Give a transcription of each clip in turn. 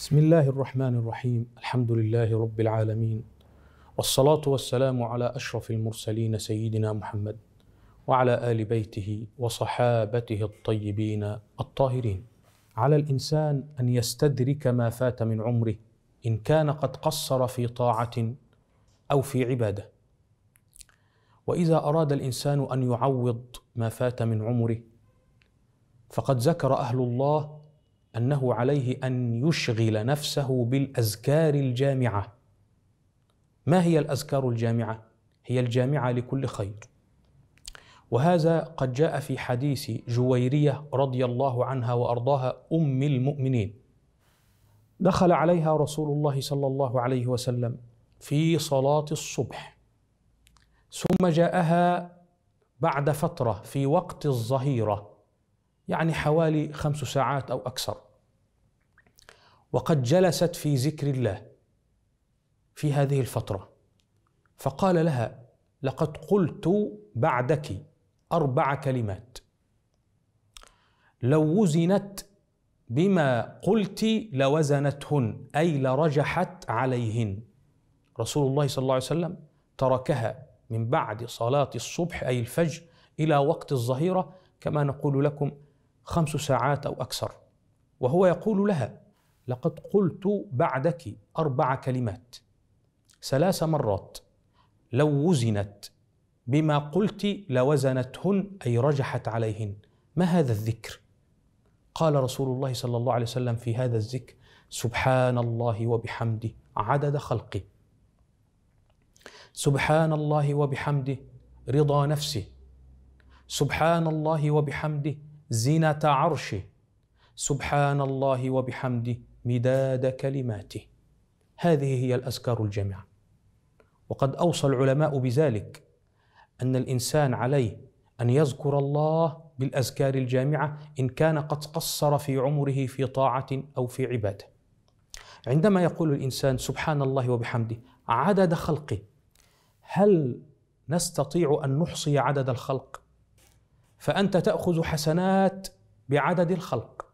بسم الله الرحمن الرحيم الحمد لله رب العالمين والصلاه والسلام على اشرف المرسلين سيدنا محمد وعلى ال بيته وصحابته الطيبين الطاهرين على الانسان ان يستدرك ما فات من عمره ان كان قد قصر في طاعه او في عباده واذا اراد الانسان ان يعوض ما فات من عمره فقد ذكر اهل الله انه عليه ان يشغل نفسه بالاذكار الجامعه ما هي الاذكار الجامعه هي الجامعه لكل خير وهذا قد جاء في حديث جويريه رضي الله عنها وارضاها ام المؤمنين دخل عليها رسول الله صلى الله عليه وسلم في صلاه الصبح ثم جاءها بعد فتره في وقت الظهيره يعني حوالي خمس ساعات او اكثر وقد جلست في ذكر الله في هذه الفتره فقال لها لقد قلت بعدك اربع كلمات لو وزنت بما قلت لوزنتهن اي لرجحت عليهن رسول الله صلى الله عليه وسلم تركها من بعد صلاه الصبح اي الفجر الى وقت الظهيره كما نقول لكم خمس ساعات او اكثر وهو يقول لها لقد قلت بعدك اربع كلمات ثلاث مرات لو وزنت بما قلت لوزنتهن اي رجحت عليهن ما هذا الذكر قال رسول الله صلى الله عليه وسلم في هذا الذكر سبحان الله وبحمده عدد خلقه سبحان الله وبحمده رضا نفسه سبحان الله وبحمده زينة عرشه سبحان الله وبحمده مداد كلماته هذه هي الأذكار الجامعة وقد أوصى العلماء بذلك أن الإنسان عليه أن يذكر الله بالأذكار الجامعة إن كان قد قصر في عمره في طاعة أو في عبادة عندما يقول الإنسان سبحان الله وبحمده عدد خلقه هل نستطيع أن نحصي عدد الخلق؟ فأنت تأخذ حسنات بعدد الخلق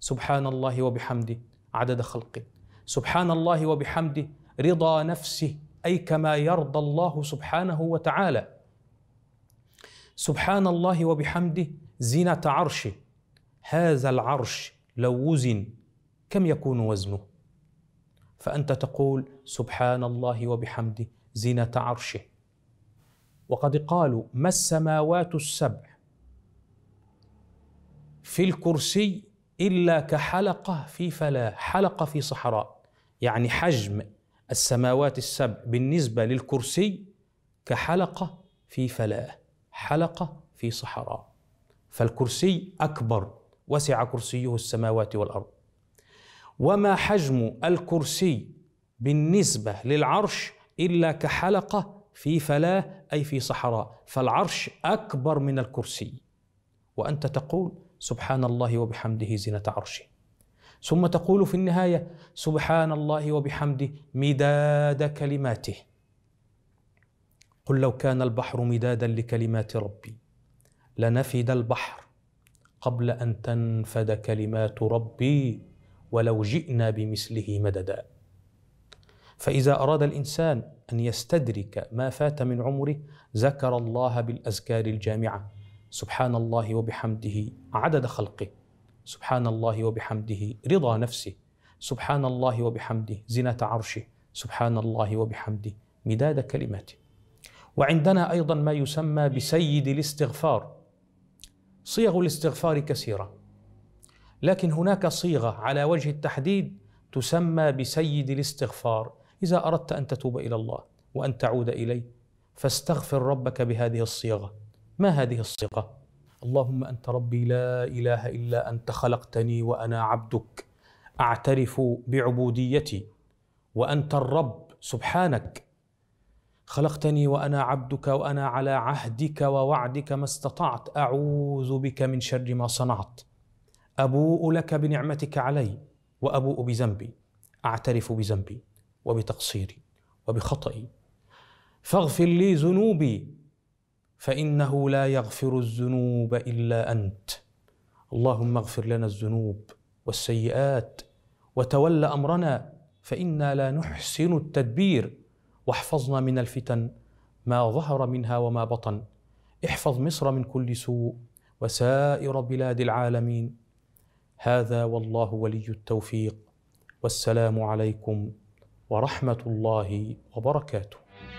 سبحان الله وبحمده عدد خلقه سبحان الله وبحمده رضا نفسه أي كما يرضى الله سبحانه وتعالى سبحان الله وبحمده زينة عرشه هذا العرش لو وزن كم يكون وزنه فأنت تقول سبحان الله وبحمده زينة عرشه وقد قالوا ما السماوات السبع في الكرسي إلا كحلقة في فلاة حلقة في صحراء يعني حجم السماوات السبع بالنسبة للكرسي كحلقة في فلاة حلقة في صحراء فالكرسي أكبر وسع كرسيه السماوات والأرض وما حجم الكرسي بالنسبة للعرش إلا كحلقة في فلاة أي في صحراء فالعرش أكبر من الكرسي وأنت تقول سبحان الله وبحمده زينة عرشه ثم تقول في النهاية سبحان الله وبحمده مداد كلماته قل لو كان البحر مدادا لكلمات ربي لنفد البحر قبل أن تنفد كلمات ربي ولو جئنا بمثله مددا فإذا أراد الإنسان أن يستدرك ما فات من عمره ذكر الله بالأذكار الجامعة سبحان الله وبحمده عدد خلقه سبحان الله وبحمده رضا نفسه سبحان الله وبحمده زنة عرشه سبحان الله وبحمده مداد كلماته وعندنا أيضا ما يسمى بسيد الاستغفار صيغ الاستغفار كثيرة لكن هناك صيغة على وجه التحديد تسمى بسيد الاستغفار إذا أردت أن تتوب إلى الله وأن تعود إليه فاستغفر ربك بهذه الصيغة ما هذه الصفة؟ اللهم انت ربي لا اله الا انت خلقتني وانا عبدك اعترف بعبوديتي وانت الرب سبحانك خلقتني وانا عبدك وانا على عهدك ووعدك ما استطعت اعوذ بك من شر ما صنعت ابوء لك بنعمتك علي وابوء بذنبي اعترف بذنبي وبتقصيري وبخطئي فاغفر لي ذنوبي فانه لا يغفر الذنوب الا انت اللهم اغفر لنا الذنوب والسيئات وتول امرنا فانا لا نحسن التدبير واحفظنا من الفتن ما ظهر منها وما بطن احفظ مصر من كل سوء وسائر بلاد العالمين هذا والله ولي التوفيق والسلام عليكم ورحمه الله وبركاته